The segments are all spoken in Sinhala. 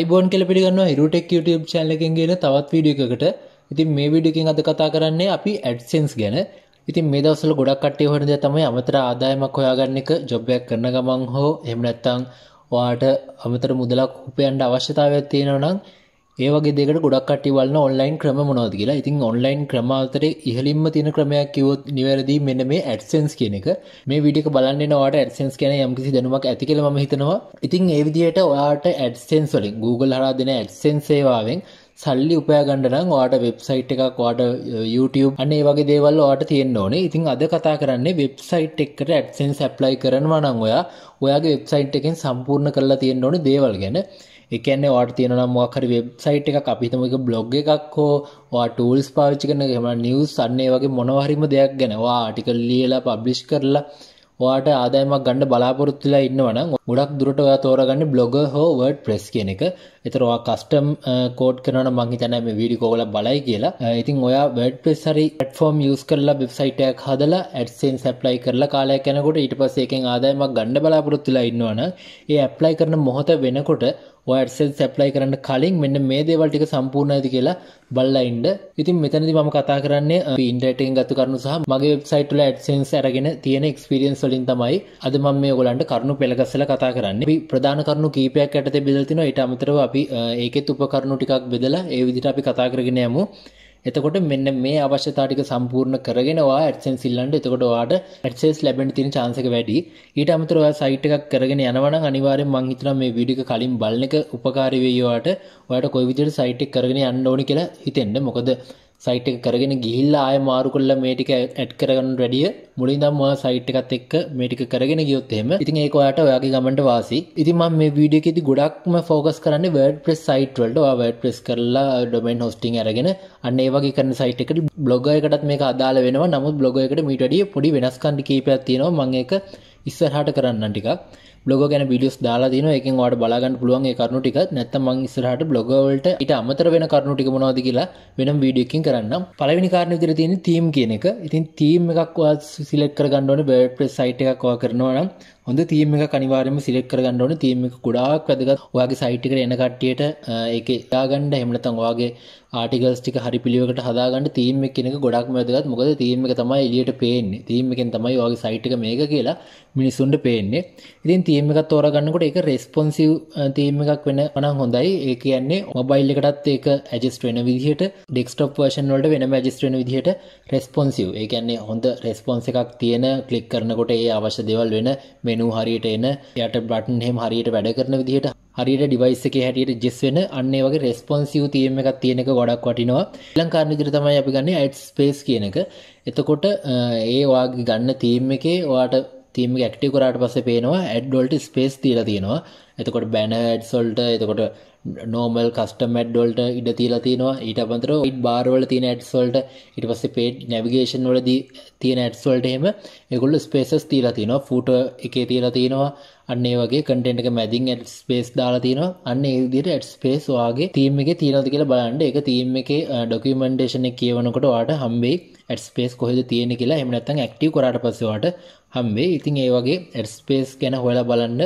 අයිබෝන් කෙල පිගන්න රුටෙක් YouTube චැල්ලකෙන්ගේෙන තවත් වීඩිය එකට ඉතින් මේ විඩිකින් අද කතා කරන්නේ අපි ඇඩ්සෙන්න්ස් ගැන ඉතින් මේ දවසල ගොඩක් කටේ හොනද තමයි අමතර ආදායමක් හොයාගන්න එක ජොබ්බයක් කරන ගමන් හෝ එමනැත්තං වාට අමතර මුදලක් උපයන්ට අවශ්‍යතාවයක් තියෙනවනම් ඒවගේ දෙකට ගොඩක් කටිවල්න්න ඔන්ලයින් ක්‍රම මොනවද කියලා ඉතින් ඔන්ලයින් ක්‍රමාතර ඉහලින්ම තින ක්‍රමයක් කිවොත් නිවැරදි මෙන්න මේ ඇඩසන්ස් කියන එක මේ විඩික බලන්නවාට ඇඩසන්ස් කියන යම්කිසි දැනුමක් ඇති කියල ම හිතනවා ඉතින් ඒවිදියට ඔයාට ඇඩසන්ස් වලින් Google හරා දෙන ඇඩසන් සේවාවෙන් සල්ලි උපයගණඩනම් වාට වෙබ්සයිට් එකක් වාට uh, YouTube අන්නේ වගේ දේවල් වාට තියෙන් ඕනේ ඉතින් අද කතා කරන්නේ වෙබ්සයිට් එක්කට ඇඩසන් සැප්ලයි කරනවා නං ඔයා ඔයාගේ වෙබ්සයිට් එකෙන් සම්පූර්ණ කරලා තියෙන් ඕනේ දේවල් ගැන එකන්නේ වාට තියෙනම් මොක්හරි වෙබ්සයිට් එක අපිතම එක බ්ලොග් එකක් හෝ වා ටූල්ස් පාවිච්චි කරන හෙම නිවස් අන්නේ වගේ මොනවහරිම දෙයක් ගැනවා ආටිකල් ලියලා පබ්ලිෂ් කරලා වාට ආදායමක් ගණඩ බලාපොරොත්තුලා ඉන්නවන ගොඩක් දුරට ඔයා තෝරගන්න බ්ලොග හෝ වඩ් ප්‍රෙස් කියන එක එතරවා කස්ටම් කෝඩ් කරන මංහි තැනම විඩිකෝල බලයි කියලා ඉතින් ඔයා වැඩ් ප්‍රෙස්සරි ටෆෝර්ම් යස් කරලා බෙබ්සයිටයක් හදලා ඇඩසෙන් සැප්ලයි කරලා කාලය කැනකොට ඊට පසේකෙන් ආදායමක් ගණඩ බලාපොරොත්තුලා ඉන්නවන ඒ ඇප්ලයි කරන මොහොත වෙනකොට ඔයර්සෙල් සැප්ලයි කරන්න කලින් මෙන්න මේ දේවල් ටික සම්පූර්ණ ඇති කියලා බල්ලයින්ඩ ඉතින් මෙතනදි මම කතා කරන්නේ ඉන්ටටෙන් ගත්තු කරනු සහ මගේ වෙබ්සයිට්ල ඇඩ්සන්ස් ඇරගෙන තියෙන එක්ස්පිරියන්ස් වලින් තමයි අද මම මේ ගොලන්ට කරුණු පෙළගස්සල කතා කරන්නේ ප්‍රධාන කරුණු කීපයක් ඇටතේ බෙදල්තින ඉට අමතරව අපි ඒකෙත් උපකරණු ටිකක් බෙදලා ඒ විදිට අපි කතා කරගෙන යමු එතකොට මෙන්න මේ අවශ්‍යතා ටික සම්පූර්ණ කරගෙනවා AdSense ඉල්ලන්න. එතකොට ඔයාට AdSense ලැබෙන්න තියෙන chance එක වැඩි. ඊට අමතරව ඔයා site එකක් කරගෙන යනවා නම් අනිවාර්යෙන් මම හිතනවා මේ වීඩියෝ එක කලින් බලන එක උපකාරී වෙයි ඔයාට. ඔයාට කොයි විදිහට site එක කරගෙන යන්න ඕනි කියලා හිතෙන්න. මොකද සයිට් එක කරගෙන ගිහිල්ලා ආය මාරු කරලා මේ ටික ඇඩ් කරගන්න වැඩිය මුලින් දම් ඔයා සයිට් එකත් එක්ක මේ ටික කරගෙන ගියොත් එහෙම ඉතින් ඒක ඔයාට ඔයාගේ ගමන්ට වාසි ඉතින් මම මේ වීඩියෝ එකේදී ගොඩක්ම ෆෝකස් කරන්නේ WordPress සයිට් වලට ඔයා WordPress කරලා ඩොමේන් හොස්ටිං අරගෙන අන්න ඒ වගේ කරන සයිට් එකට බ්ලොග් එකටත් මේක අදාළ වෙනවා නමුත් බ්ලොග් එකට මීට වැඩිය පොඩි වෙනස්කම් කිහිපයක් තියෙනවා මම ඒක ඉස්සරහට කරන්න ටිකක් බ්ලොග ගැන විඩියස් දාලා තින එක වාට බලාගන්න පුළුවන් කරුණු ටික නැත්ත මං ඉස්සරහට බ්ලොගවලට ඉට අමතර වෙන කරුණු ටික මොවාද කියලා වෙනම් වීඩියකින් කරන්න පලවිනි කාරණ විතර තියෙන තීම් කියන එක ඉතින් තීම් එකක්වා සිලෙක් කරගන්නඩන බඩ් ප්‍රෙස් සයිට් එකක්වා කරනවා නම් හොඳ තීම් එක අනිවාර්යයෙන්ම සිලෙක්ට් කරගන්න ඕනේ තීම් එක ගොඩාක් වැදගත් ඔයාගේ සයිට් එකට එන කට්ටියට ඒක දාගන්න එහෙම නැත්නම් ඔයාගේ ආටිකල්ස් ටික හරි පිළිවෙලකට හදාගන්න තීම් එක කෙනෙක් ගොඩක්ම වැදගත් මොකද තීම් එක තමයි එළියට පේන්නේ තීම් එකෙන් තමයි ඔයාගේ සයිට් එක මේක කියලා මිනිස්සුන්ට පේන්නේ ඉතින් තීම් එකක් තෝරගන්නකොට ඒක රෙස්පොන්සිව් තීම් එකක් වෙන නම් හොඳයි ඒ කියන්නේ මොබයිල් එකටත් ඒක ඇඩ්ජස්ට් වෙන විදිහට ඩෙස්ක්ටොප් වර්ෂන් වලට වෙනම ඇඩ්ජස්ට් වෙන විදිහට රෙස්පොන්සිව් ඒ කියන්නේ හොඳ රෙස්පොන්ස් එකක් තියෙන ක්ලික් කරනකොට ඒ අවශ්‍ය දේවල් වෙන මෙනු මෙනු හරියට එන යට බටන් හෙම හරියට වැඩ කරන විදිහට හරියට ඩිවයිස් එක හැටියට ජෙස් වෙන අන්නේ වගේ රෙස්පොන්සිව් තියම එකක් තියෙනක ගොඩක් වටිනවා ලංකාරණ විදිර තමයි අපි ගන්න අයිට් ස්පේස් කියන එක එතකොට ඒ වාගේ ගන්න තීම් එකේ වාට තීම ක්ටිව කරාට පස පේනවා ඇඩ්ඩොල්ට ස්පේස් තිීල තියෙනවා එතකොට බැනඩ් සොල්ට එතකොට නෝමල් කස්ටම් ඇඩ්ඩොල්ට ඉඩ තිීලා තියෙනවා ඊට පන්තර ඉට බාරවල තින ඇඩ්සොල්ට ඉට පස්ස පේට් නැවිගේෂන් වලදී තියෙන ඇඩ්සොල්ටහෙම එකුල්ල ස්පේසස් තිීලා තියෙනවා ෆූට එකේ තිීලා තියෙනවා අන්නේ වගේ කටෙන්ට එක මැදින් ඇඩ් ස්පේස් දාලා තියෙනවා අන්න ඒදිට ඇඩ් ස්පේස් වගේ තීම එක තිීනති කියලා බලන්ඩ එක තීම එක ඩොකිමෙන්ටේෂන කියවනකොට වාට හම්බේ ඇඩස්පේස් කොහෙද තියෙන කියලා එමනත්තන් ඇක්ටව කරට පසවාට හම්බේ ඉතින් ඒ වගේ ඇඩස්පේස් ගැන හොලා බලන්න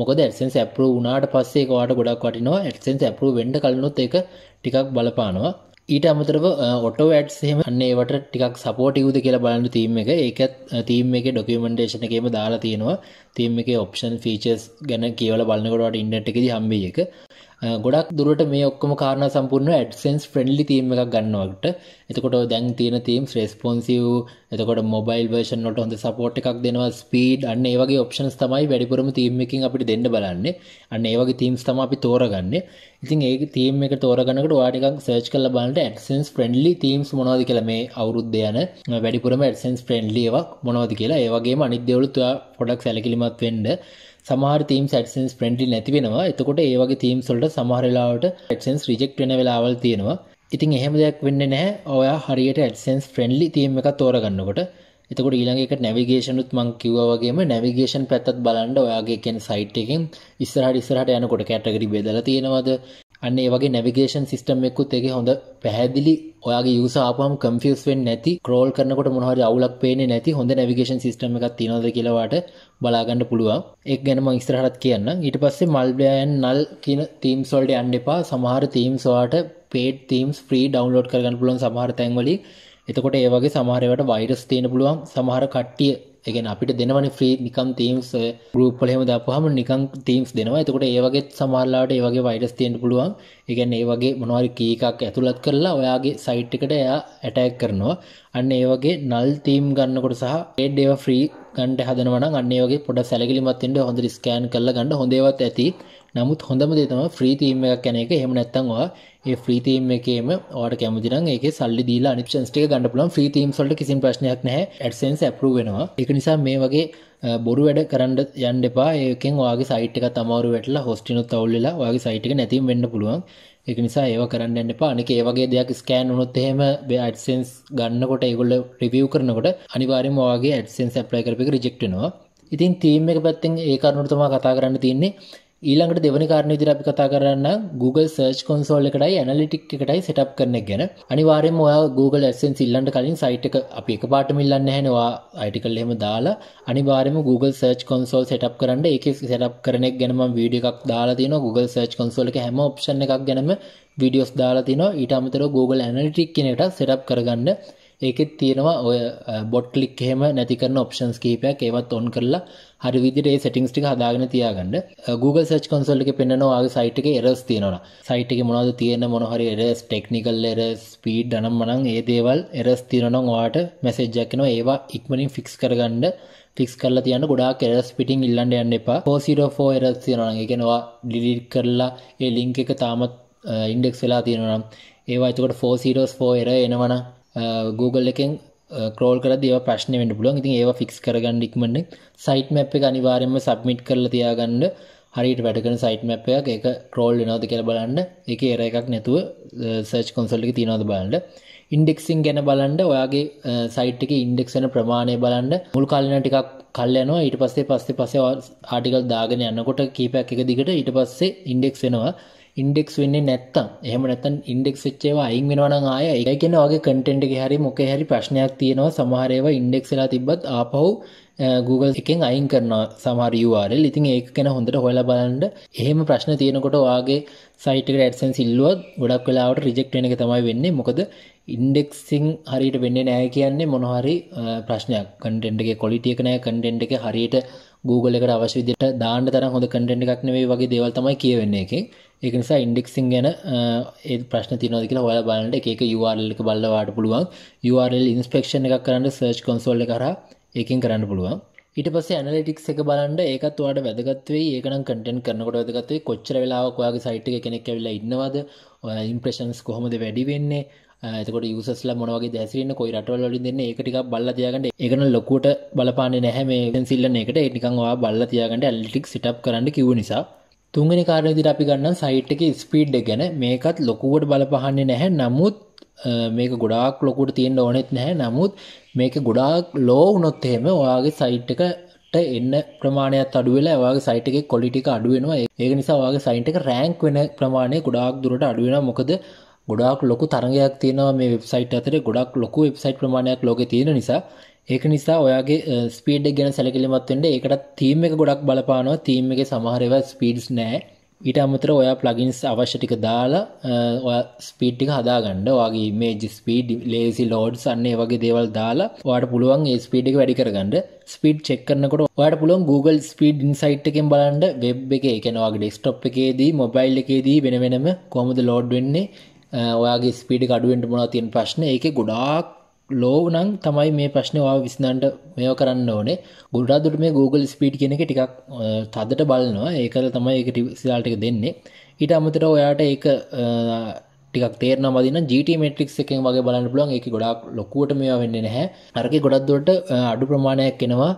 මොකද ඇසෙන් ඇපරු වනාට පස්සේ වාට ගොඩක් වටිනවා ඇසෙන් ඇපරු වෙන්ඩ කලනොත් එක ටිකක් බලපානවා ඊට අමතරව ඔටෝ ඇඩ්සේම අන්නේට ටිකක් සපෝටිකුද කියලා බලන්න තීම එක ඒකත් තීම එක ඩොකමෙන්ටේෂන එකම දාලා තියෙනවා තීම එක ඔප්ෂන් ෆීචස් ගැන කියවල බලන්නකොටට ඉන්නට එකෙද හම්බේ එක ගොඩක් දුරට මේ ඔක්කම කාරණ සම්පූර්ණ ඇඩසන්ස් ෆ්‍රෙන්ඩලි තීම එකක් ගන්නවට එතකොට දැන් තියෙන තීම් රෙස්පොන්සිව් එතකොට මොබයිල් වර්ෂන් නොට හොඳ සපෝට් එකක් දෙනවා ස්පීඩ් අන්න ඒවගේ ඔප්ෂන්ස් තමයි වැඩිපුරම තීමකින් අපිට දෙන්න බලන්නේ අන්න ඒවගේ තීම්ස් තම අපි තෝරගන්න ඉතින් ඒ තීම් එක තෝරගන්නකට වාටිකක් සර්ච් කල බලට ඇඩසන්ස් ෆ්‍රෙන්ඩලි තීම්ස් මොනවද කියලා මේ අවුරුද්ධ යන වැඩිපුරම ඇඩසන්ස් ෆ්‍රෙන්ඩ්ලියවක් මොනවද කියලා ඒවගේ අනිදවලුත්තුවා පොඩක් සැලකිලිමත් වෙන්ඩ සමහර තීම් සැටසන්ස් ප්‍රෙන්ඩි නැති වෙනවා එතකොට ඒ වගේ තීම් සොල්ට සමහරලාවට ටසන්ස් රිජෙක්් වෙන වෙලාවල් තියෙනවා ඉතින් එහෙම දෙයක් වෙන්න නෑ ඔයා හරියට ඇඩසන්ස් ෆ්‍රෙන්ඩලි තීම් එක තෝරගන්නකොට එතකොට ඊළඟක නැවිගේෂනුත් මං කිව්වගේම නැවිගේෂන් පැත්තත් බලන්ඩ ඔයාගේ කෙන් සයිට් එකෙන් ඉස්සරහට ඉස්සරහට යනකොට කැටගරි බෙදල තියෙනවද අන්න ඒ වගේ නැවිගේෂන් සිස්ටම් එකකුත් ඒකේ හොඳ පැහැදිලි ඔයාගේ යූස ආපුවම කන්ෆියුස් වෙන්නේ නැති ක්‍රෝල් කරනකොට මොන හරි අවුලක් පේන්නේ නැති හොඳ නැවිගේෂන් සිස්ටම් එකක් තියනවාද කියලා වාට බලා ගන්න පුළුවන්. ඒක ගැන මම ඉස්සරහට කියන්නම්. ඊට පස්සේ මල්බ්ලයන් නල් කියන තීම්ස් වලට යන්න එපා. සමහර තීම්ස් වාට paid themes free download කරගන්න පුළුවන් සමහර තැන්වලින්. එතකොට ඒ වගේ සමහර ඒවාට වෛරස් තියෙන පුළුවන්. සමහර කට්ටිය එකෙන් අපිට දෙනවන ්‍රී නිකම් තීම්ස් ගරුප පලහෙම දපුහම නිකම් තීම්ස් දෙනවා එතකොට ඒවගේ සමල්ලාට ඒවගේ වයිඩස් තියෙන්ට පුළුවන් එකගැන් ඒවගේ මොනවාරි කීකක් ඇතුළත් කරලා ඔයාගේ සයිට් එකට එයා ඇටැක් කරනවා අන්න ඒවගේ නල් තීම් ගන්නකොට සහ ඒඩ් ඒව ්‍රී ගන්ඩ හදනවන අන්නේගේ පොඩ සැලකිලිමත්ෙන්ට හොඳ ස්කෑන් කරල ගන්න හොඳේවත් ඇති නමුත් හොඳම දේ තමයි ෆ්‍රී තීම් එකක් යන එක. එහෙම නැත්නම් ඔයා ඒ ෆ්‍රී තීම් එකේම ඔයාට කැමති නම් ඒකේ සල්ලි දීලා අනිත් ෂන්ස් ටික ගන්න පුළුවන්. ෆ්‍රී තීම්ස් වලට කිසිම ප්‍රශ්නයක් නැහැ. AdSense approve වෙනවා. ඒක නිසා මේ වගේ බොරු වැඩ කරන්න යන්න එපා. ඒකෙන් ඔයාගේ සයිට් එකත් අමාරු වැටලා හොස්ටිනුත් අවුල් වෙලා ඔයාගේ සයිට් එක නැතිම වෙන්න පුළුවන්. ඒක නිසා ඒව කරන්න යන්න එපා. අනික ඒ වගේ දෙයක් ස්කෑන් වුණොත් එහෙම AdSense ගන්නකොට ඒගොල්ලෝ රිවිව් කරනකොට අනිවාර්යයෙන්ම ඔයාගේ AdSense apply කරපු එක රිජෙක්ට් වෙනවා. ඉතින් තීම් එක පැත්තෙන් ඒ කරුණට තමයි කතා කරන්න තියෙන්නේ. ඊළඟට දෙවනි කාරණේ විදිහට අපි කතා කරන්න Google Search Console එකටයි Analytics එකටයි setup කරන එක ගැන. අනිවාර්යයෙන්ම ඔයා Google AdSense ඉල්ලන්න කලින් site එක අපි එකපාරටම ඉල්ලන්නේ නැහැ නේ. ඔයා article එහෙම දාලා අනිවාර්යයෙන්ම Google Search Console setup කරන්න. ඒකේ setup කරන එක ගැන මම වීඩියෝ එකක් දාලා තියෙනවා. Google Search Console එකේ හැම option එකක් ගැනම වීඩියෝස් දාලා තිනවා ඊට අමතරව Google Analytics කියන එකට setup කරගන්න ඒකෙත් තියෙනවා ඔය බොට්ලික් එහෙම නැති කරන ඔප්ෂන්ස් කිහිපයක් ඒවත් ඔන් කරලා හරි විදිහට ඒ සෙටින්ග්ස් ටික හදාගෙන තියාගන්න Google Search Console එකේ පෙන්නනවා ඔයාගේ සයිට් එකේ errors තියෙනවා සයිට් එකේ මොනවද තියෙන මොන හරි errors technical errors speed අනම් මනම් ඒ දේවල් errors තියෙනවා නම් ඔයාලට message එකක් එනවා ඒවා ඉක්මනින් fix කරගන්න ෆික්ස් කරලා තියන්න ගොඩාක් එරස් පිටින් ඉල්ලන්න යන්න එපා 404 එරස් තියෙනවා නම් ඒ කියනවා ඩිලීට් කරලා ඒ ලින්ක් එක තාමත් ඉන්ඩෙක්ස් වෙලා තියෙනවා නම් ඒවා එතකොට 404 එරර් එනවනම් Google එකෙන් ක්‍රෝල් කර දව ප්‍රශ්න වෙන්ඩ පුලන් ඉතින් ඒ ෆික්ස් කරගන්න ඉක්මන සයිට් මැප් එක අනිවාරෙන්ම සබ්මිට් කරල තියාගන්න හරිට වැඩකන සයිට් මැප් එක එක ක්‍රෝල් වෙනෝද කියල බලන්න එක එර එකක් නැතුව සර්ච් කොන්සල්ලි තිනොද බලන්න ඉන්ඩෙක්සින් ගැන බලන්ඩ ඔයාගේ සයිට් එක ඉන්ඩෙක්ෂන ප්‍රමාණය බලන්ඩ මුල් කලන ටිකක් කල්යනවා ඊට පස්සේ පස්සේ පසේ ආටිකල් දාගෙන යන්නකොට කීපයක් එක දිගට ඊට පස්සේ ඉන්ඩෙක්ස් වෙනවා ඉන්ඩෙක්ස් වෙන්නේ නැත්තම් එහම නැතන් ඉන්ඩෙක් ච්චේවා අයින් වෙනවන ආය එකන වගේ කටෙන්ට් එක හරි මොක හරි ප්‍රශ්නයක් තියෙනවා සමහරයව ඉන්ඩෙක්සලා තිබත් ආපහු Google එකෙන් අයින් කරන සමහරවාරල් ඉතින් ඒක කෙන හොඳට හොල බලන්ඩ එහෙම ප්‍රශ්න තියෙනකොට වාගේ සයිට ඩසන් සිල්ලුවත් ගොඩක් කලාවට රිජෙක්ටන එක තමයි වෙන්නේ මොකද ඉන්ඩෙක්සිං හරිට වෙන්න නෑ කියන්නේ මොනහරි ප්‍රශ්නයක් කටෙන්ටගේ කොලිටියකනෑ කටෙන්ට් එක හරියට Google එකට අවශ්‍ය විදිට දාන්න තර හොඳ කටෙන්ට් එකක් නෙවේ වගේ දේවල් තමයි කියවෙන්නේ එක ඒක නිසා ඉන්ඩෙක්සිං ගැන ඒ ප්‍රශ්න තියනොද කියලා හොයලා බලන්න එක එක URL එක බලලා වාට පුළුවන් URL ඉන්ස්පෙක්ෂන් එකක් කරන්න සර්ච් කන්සෝල් එක කරා ඒකෙන් කරන්න පුළුවන් ඊට පස්සේ ඇනලිටික්ස් එක බලන්න ඒකත් ඔයාලට වැදගත් වෙයි ඒකනම් කන්ටෙන්ට් කරනකොට වැදගත් වෙයි කොච්චර වෙලාවක් ඔයාගේ සයිට් එකේ කෙනෙක් ඇවිල්ලා ඉන්නවද ඔයා ඉම්ප්‍රෙෂන්ස් කොහොමද වැඩි වෙන්නේ එතකොට යුසස්ලා මොන වගේ දැසිරෙන්නේ කොයි රටවල වලින් දෙන්නේ ඒක ටිකක් බලලා තියාගන්න ඒකන ලොකුවට බලපාන්නේ නැහැ මේ සිල්ලන එකට ඒ නිකන් ඔයා බලලා තියාගන්න ඇනලිටික්ස් සෙට් අප් කරන්න කිව්ව නිසා තුන්ගනි කාරයදිට අපි ගන්න සයිට් එක ස්පීඩ් ගැන මේකත් ලොකුවට බලපහන්නේ නැහැ නමුත් මේක ගොඩාක් ලොකුට තියෙන්ට ඕනෙත් නැහැ නමුත් මේක ගොඩාක් ලෝ උනොත් එහෙම ඔයාගේ සයිට් එක ට එන්න ප්‍රමාණයක් අඩුවෙලා වගේ සයිට එකේ කොලිටික අඩුවෙනවා ඒක නිසා වගේ සයින්ට එක රෑංක් වෙන ප්‍රමාණය ගොඩාක් දුරට අඩුවෙන මොකද ගොඩක් ලොකු තරගයක් තියෙනවා මේ වෙබ්සයිට් අතර ගොඩක් ලොකු වෙබ්සයිට් ප්‍රමාණයක් ලෝක තියෙන නිසා ඒක නිසා ඔයාගේ ස්පීඩ් ගැන සැලකිලිමත්වෙන්ට ඒකට තීම එක ගොඩක් බලපානවා තීම එක සමහරව ස්පීඩ්ස් නෑ ඊට අමතර ඔයා ප්ලගින්ස් අවශ්‍යටික දාලා ඔය ස්පීට්ටික හදාගන්න වගේ මේජ් ස්පීඩ් ලේසි ලෝඩ්ස් අන්නේ වගේ දේවල් දාලා වාට පුළුවන් ඒ ස්පීඩික වැඩි කරගන්න ස්පීඩ් චෙක්කරනකොට ඔයාට පුළුවන් Google ස්පීඩ් ඉන්සයිට් එකෙන් බලන්න වෙබ් එක එකනවාගේ ඩෙස්ටොප් එකේදී මොබයිල් එකේදී වෙන වෙනම කොහොමද ලෝඩ් වෙන්නේ ඔයාගේ ස්පීඩි අඩුවෙන්ට මොනා තියෙන ප්‍රශ්න ඒක ගොඩාක් ලෝවනං තමයි මේ ප්‍රශ්නවා විසිනන්ට මෙය කරන්න ඕනේ ගොඩාදුට මේ Google ස්පීට් කියන එක ටිකක් තදට බලනවා ඒකල තමයි එක සිලාල්ටික දෙන්නේ ඊට අමතර ඔයාට ඒක ටිකක් තේරන මදින ජට මට්‍රික් එකෙන් වගේ බලන්න පුලන් එක ගොඩක් ලොකුවට මෙයා වෙන්න නැහැ අරක ගොඩක්දොට අඩු ප්‍රමාණයක් එෙනවා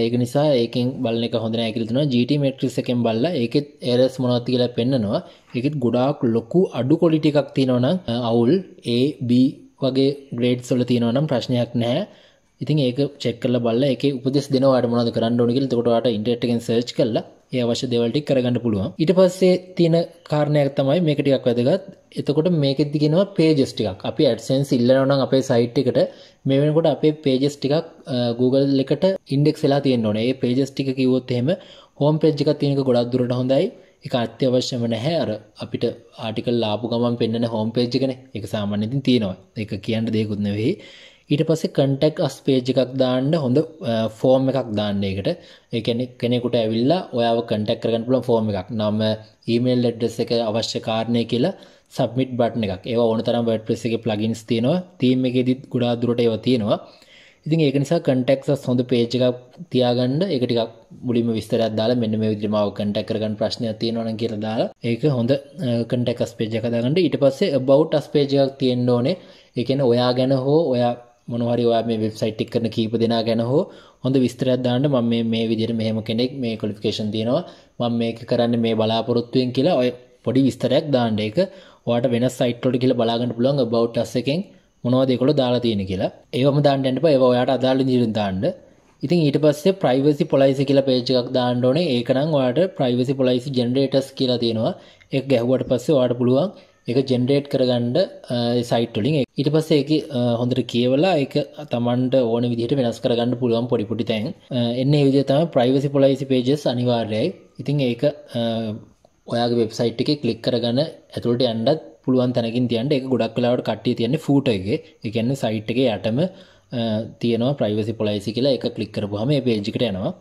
ඒක නිසා ඒකින් බලන එක හොඳ ඇකිලතුන ජට මට්‍රිස් එකෙන් බල්ල ඒකෙත් එරස් මොනොත්ති කියලා පෙන්න්නනවා එකත් ගොඩාක් ලොකු අඩු කොලිටිකක් තියෙනවනම් අවුල් ඒබ වගේ ග්‍රේඩ් සොල තියෙනවනම් ප්‍රශ්නයක් නැහැ ඉතින් ඒක චෙක්කල බල එක උපදෙස් දෙනවාට මොනද කරන්න ඕනගල් තකොටට ඉන්ටර්ටගෙන් සර්ච් කල ඒ අවශ්‍ය දෙවල්ටි කරගන්න පුළුවන් ඊට පස්සේ තියෙන කාරණයක් තමයි මේක ටිකක් වැදගත් එතකොට මේකෙත් දිගෙනවා පේජස් ටිකක් අපි ඇඩ්සෙන්ස් ඉල්ලනවනම් අපේ සයිට් එකට මේ වෙනකොට අපේ පේජස් ටිකක් Google එකට ඉන්ඩෙක්ස් වෙලා තියෙන්න ඕනේ. ඒ පේජස් ටික කිව්වොත් එහෙම හෝම් පේජ් එකක් තියෙනක ගොඩක් දුරට හොඳයි. එක අත්‍යවශ්‍යම නැහැ අර අපිට ආටිකල් ආපු ගමන් පෙන්න්න හෝම් පේජ් කන එක සාමාන්‍යතින් තියෙනවා එක කියන්න දෙයකුත් නෙවෙයි ඊට පස්සේ කන්ටෙක් අස් පේජ් එකක් දාන්න හොඳ ෆෝර්ම් එකක් දාන්න එකට ඒකැනෙ කෙනෙකුට ඇවිල්ලා ඔයාව කටක් කරගන්න පුලන් ෆෝර්ම් එකක් නම ඊමේල් එඩ්ඩස් එක අවශ්‍ය කාරණය කියලා සබමිට් බට්න එකක් ඒ ඕන තරම් වඩ පෙස එක ප්ලගින්ස් තියෙනවා තීම එකෙදිත් ගුඩා දුරට ඒව තියෙනවා ඉතින් ඒක නිසා කටක්ස් හොඳ පේජ් එකක් තියාගන්න එක ටිකක් මුලින්ම විස්තරයක් දාලා මෙන්න මේ විදිහට මාව කන්ටැක්ට් කරගන්න ප්‍රශ්නයක් තියෙනවා නම් කියලා දාලා ඒක හොඳ කන්ටැක්ට් අස් පේජ් එකක් දාගන්න ඊට පස්සේ about us page එකක් තියෙන්න ඕනේ ඒ කියන්නේ ඔයා ගැන හෝ ඔයා මොනවා හරි ඔයා මේ වෙබ්සයිට් එක කරන කීප දෙනා ගැන හෝ හොඳ විස්තරයක් දාන්න මම මේ මේ විදිහට මෙහෙම කෙනෙක් මේ ක්වොලිෆිකේෂන් තියෙනවා මම මේක කරන්නේ මේ බලාපොරොත්තුෙන් කියලා ඔය පොඩි විස්තරයක් දාන්න ඒක ඔයාට වෙනස් සයිට් වලට කියලා බලාගන්න පුළුවන් about us එකෙන් මොනවදයකොළ දාලා තියෙන කියලා ඒවම දාන්නට ඒව ඔයාට අදාල දිරින් දාන්න ඉතින් ඊට පස්සේ ප්‍රයිවසි පොලයිසි කියලා පේච් එකක් දාන්න ඕනේ ඒකනම් ඔයාට ප්‍රයිවසි පොලයිසි ජෙනරේටස් කියලා තියෙනවා එක ගැහුවට පස්සේ වාට පුළුවන් එක ජෙනරේට් කරගන්න සයිට්ටලින් ඊට පස්සේ එක හොඳට කියවලා එක තමන්ට ඕන විදිහට වෙනස් කරගන්න පුළුවන් පොඩිපුටි තැන් එන්න විදිහ තම ප්‍රයිවසි පොලයිසි පේජස් අනිවාර්යයි ඉතින් ඒක ඔයාගේ වෙබ්සයිට් එක කලික් කරගන්න ඇතුළට යන්නත් පුළුවන් තැනකින් තියන්ට එක ගොඩක් කලාවට කට්ටිය තියන්නේ ෆූටගේ එකන්න සයිට් එක යටම තියනවා ප්‍රයිවසි පොලයිසි කියලා එක කලික්කරපුහම පේජිකට යනවා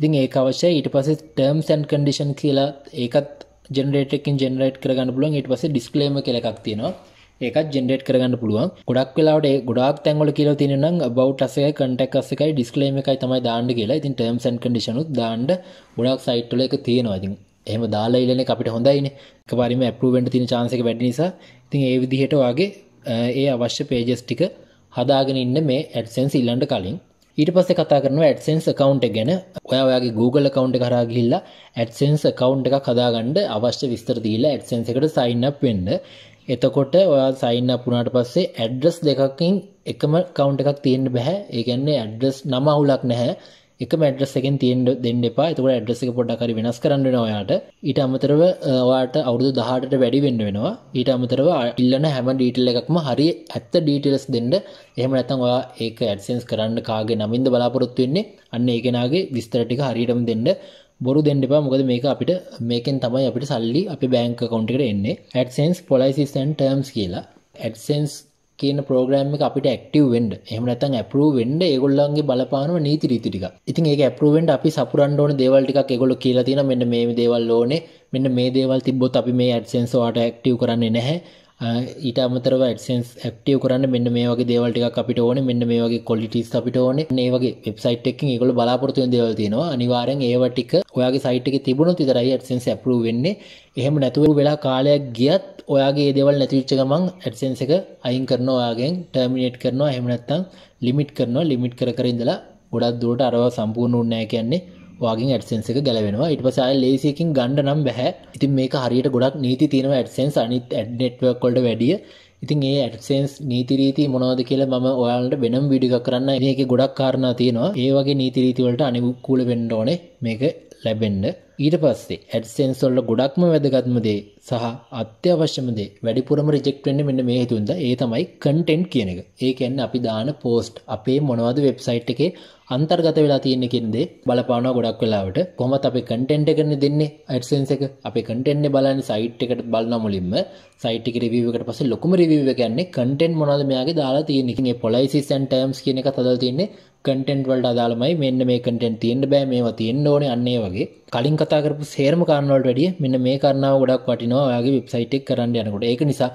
ඉතින් ඒ අවශ්‍ය ඊට පස ටර්ම් සැන් කඩිෂන් කියලා ඒකත් ජෙනරේටකින් ජෙනරේට් කරගන්න පුළුවන් ඊට පස ඩිස්කලේම කලක් තියෙනවා ඒකත් ජෙනරේට් කරගන්න පුළුවන් ගොඩක් වෙලාට ගොඩක් තැන්වල කියල තිනනම් බව් අසක කටක් අසකයි ඩිස්කලේම එකයි තමයි දාන්න කියලා ඉතින් ටර්ම් සැන් කඩිෂනු දාන්ඩ ගොඩක් සයිට්ල එක තියෙනවාතින් එහම දාලා ඉලන අපිට හොඳයින එක පරිම ඇපරුවෙන්ට තින චාන්සක වැඩි නිසා ඉතින් ඒ විදිහට වගේ ඒ අවශ්‍ය පේජස් ටික හදාගෙන ඉන්න මේ ඇඩසන්ස් ඉල්ලන්ඩ කලින් ඊට පස්සේ කතා කරන ඇඩසන්ස් කවන්් ගැන ඔයා ඔයාගේ Google කවන්් කරා ගිල්ලා ඇඩසන්ස් කවන්් එක කදාගන්නඩ අවශ්‍ය විස්තර දීලා ඇඩසන්ස එකට සයින්ප් වෙන්ඩ එතකොට ඔයා සයින්න පුනාට පස්සේ ඇඩ්ඩස් දෙකකින් එකම කවුන්් එකක් තියෙන්න්න බැහැ ඒගැන්නේ ඇඩ්ඩස් නම අවුලක් නැහැ එක මැඩ්‍රස් එකෙන් තියෙන්ට දෙන්න එපා එතකට ඇඩ්‍රෙස එක පොඩ්ඩකරි වෙනස් කරන්න නොයාට ඊට අමතරව වාට අවුදු දහට වැඩි වෙන්න වෙනවා ඊට අමතරව ඉල්ලන හැම ඩීටල් එකක්ම හරි ඇත්ත ඩීටලස් දෙන්න එහම ඇතන් ඔයා ඒක ඇඩසන්ස් කරන්න කාගේ නමින්ද බලාපොරොත්තු වෙන්නේ අන්න ඒකෙනගේ විස්තරටික හරිටම දෙන්න බොරු දෙන්න එපා මොකද මේක අපිට මේකෙන් තමයි අපිට සල්ලි අපි බෑංක කොන්ටිකට එන්නේ ඇඩසන්ස් පොලයිසිස්න් ටර්ම්ස් කියලා ඇඩසන්ස් කියන ප්‍රෝග්‍රම් එක අපිට ඇක්ටව වෙන්ඩ එමනතන් ඇපරු වෙන්ඩ ඒගොල්ලන්ගේ බලපානව නීති රීතිටික ඉතින් ඒක ඇපරුවෙන්ට අපි සපුරන්ඩ ඕන දේවල්ටික් එගොල කියලා තින මෙන්න මේ දේවල් ඕනේ මෙන්න මේ දේවල් තිබොත් අපි මේ ඇඩසන්ස්වාට ඇක්ටව කරන්නේ නැහැ ඊට අමතරව ඇඩසන්ස් ඇක්ටව කරන්න මෙන්න මේ වගේ දේවල්ටික අපිට ඕන මෙන්න මේ වගේ කොලිටිස් අපිට ඕන ඒ වගේ වෙබ්සයිට් එකකින් ඒගොල්ලෝ බලාපොරොත්තු වෙන දේවල් තියෙනවා අනිවාර්යෙන් ඒව ටික ඔයාගේ සයිට් එකේ තිබුණොත් විතරයි ඇඩසන්ස් ඇප්‍රූව් වෙන්නේ එහෙම නැතුව වෙලා කාලයක් ගියත් ඔයාගේ දේවල් නැති වෙච්ච ගමන් ඇඩසන්ස් එක අයින් කරනවා ඔයාගෙන් ටර්මිනේට් කරනවා එහෙම නැත්නම් ලිමිට් කරනවා ලිමිට් කර කර ඉඳලා ගොඩක් දුරට අරව සම්පූර්ණ වුණේ නැහැ කියන්නේ වගේ ඇඩසන්ස එක ගැලවෙනවා ඉට පසාය ලේසිකින් ගණඩ නම් බැහැ ඉතින් මේක හරියට ගොඩක් නීති තියෙනව ඇඩසන්ස් අනිත් ඇඩ්නෙට්වක් කොල්ඩ වැඩිය ඉතින් ඒ ඇඩසන්ස් නීතිරීති මොනවද කියලා ම ඔයාලට වෙනම් විඩික කරන්න ඒක ගොඩක් කාරණා තියෙනවා ඒ වගේ නීතිරීතිවලට අනිකුක්කූල වෙන්ඩ ඕනේ මේක ලැබෙන්ඩ ඊට පස්සේ ඇඩසන්ස් වල්ල ගොඩක්ම වැදගත්මදේ සහ අත්‍යවශ්‍යමදේ වැඩිපුරම රිජෙක්ටෙන්න්න මෙන්න මේ හිතුන්ද ඒ තමයි කටෙන්ට් කියන එක ඒකන්න අපි දාන පෝස්ට් අපේ මොනවද වෙබ්සයිට් එකේ අන්තර්ගත වෙලා තියෙනෙකින්දේ බලපාන ගොඩක් වෙලාවට කොමත් අප කටෙන්ට් කරන දෙන්නේ අයිසන්ස එක අප කටෙන්න්න බලන්න සයිට් එකට බලන්න මුලින්ම සයිට් රවකට පස ලොකුම රවව කියන්නේ කටෙන්් මොනද මෙයාගේ දාලා තියෙනෙකින් පොලයිසි සන්ටම්ස් කියන එක තදල් තින්නේ කටෙන්ට් වල්ට අදාළමයි මෙන්න මේ කටෙන්් තියෙන්ට බෑ මේවා තියෙන්න්න ඕන අන්නේ වගේ කලින් කතාකරපු සේරම කාරනවලට වැඩිය මෙන්න මේ කරන්නාව ගොඩක් වටිනවා ඔයාගේ වෙබ්සයිට් කරන්න යනකොට ඒක නිසා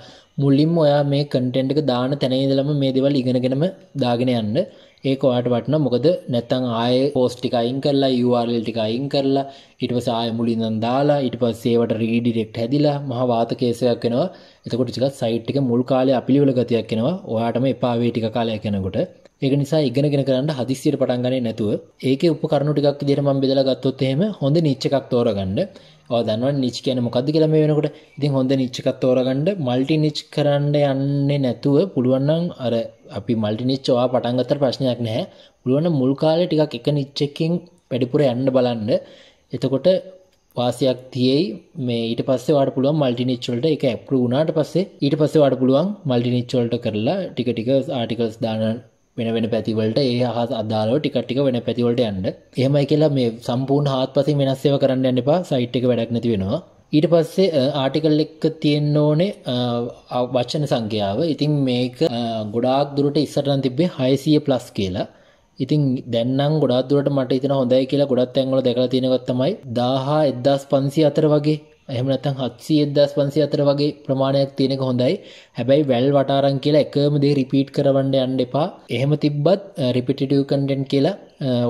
මුලින්ම ඔයා මේ කටෙන්ට් එක දාන තැනයිදලම මේ දෙවල් ඉගෙනගෙනම දාගෙන යන්න ඒක ඔයාට වටන මොකද නැත්තං ආය පෝස්් ටික අයින් කරලා URL ටික අයින් කරලා ඉටවස ආය මුලින්දන් දාලා ඉට පස්සේවට රීඩිරෙක්් හැදිලා මහවාත කේසයක් වෙනවා එතකොට ටිකත් සයිට්ික මුල් කාලය අපිළිවල ගතියක් කෙනවා ඔයාටම එපාවේ ටික කාලයක් කෙනකොට ඒක නිසා ඉගෙනගෙන කරන්න හදිස්සියට පටන් ගන්නේ නැතුව ඒකේ උපකරණු ටිකක් විදිහට මම බෙදලා ගත්තොත් එහෙම හොඳ නිච් එකක් තෝරගන්න. ඔය දන්නවනේ නිච් කියන්නේ මොකද්ද කියලා මේ වෙනකොට. ඉතින් හොඳ නිච් එකක් තෝරගන්න මල්ටි නිච් කරන්න යන්නේ නැතුව පුළුවන් නම් අර අපි මල්ටි නිච්චවා පටන්ගත්තර ප්‍රශ්නයක් නෑ පුළුවන මුල් කාලෙ ටිකක් එක නිච්චකින් වැඩිපුර යන්න බලන්න එතකොට වාසියක් තියෙයි මේ ඊට පස්සේ වාට පුළුවන් මල්ටි නිච්චවලට එක ඇප්රු වුණාට පස්සේ ඊට පස්සේ වාට පුළුවන් මල්ටි නිච්චවලට කරලා ටික ටික ආටිකල්ස් දාන වෙන වෙන පැතිවලට ඒ හා අදාලෝ ටිකට්ටික වෙන පැතිවලට යන්න එහෙමයි කියලා මේ සම්පූර්ණ හත් පසින් වෙනස්සේව කරන්න එන්න එපා සයිට් එක වැඩක් නැති වෙනවා ඊට පස්සේ ආටිකල් එක්ක තියෙන්න ඕනේ වචන සංඛ්‍යාව. ඉතින් මේක ගොඩාක් දුරට ඉස්සරහන් තිබ්බේ 600 ප්ලස් කියලා. ඉතින් දැන් නම් ගොඩාක් දුරට මට හිතෙන හොඳයි කියලා ගොඩක් තැන්වල දැකලා තියෙනවත් තමයි 1000 1500 අතර වගේ එහම නැතන් හත්සියදස් පන්සි අතර වගේ ප්‍රමාණයක් තියෙනක හොඳයි හැබැයි වැල් වටාරන් කියලා එකම දේ රිපීට් කරවන්න අන්න එපා එහෙම තිබ්බත් රිපිටිටව කටෙන්ට් කියලා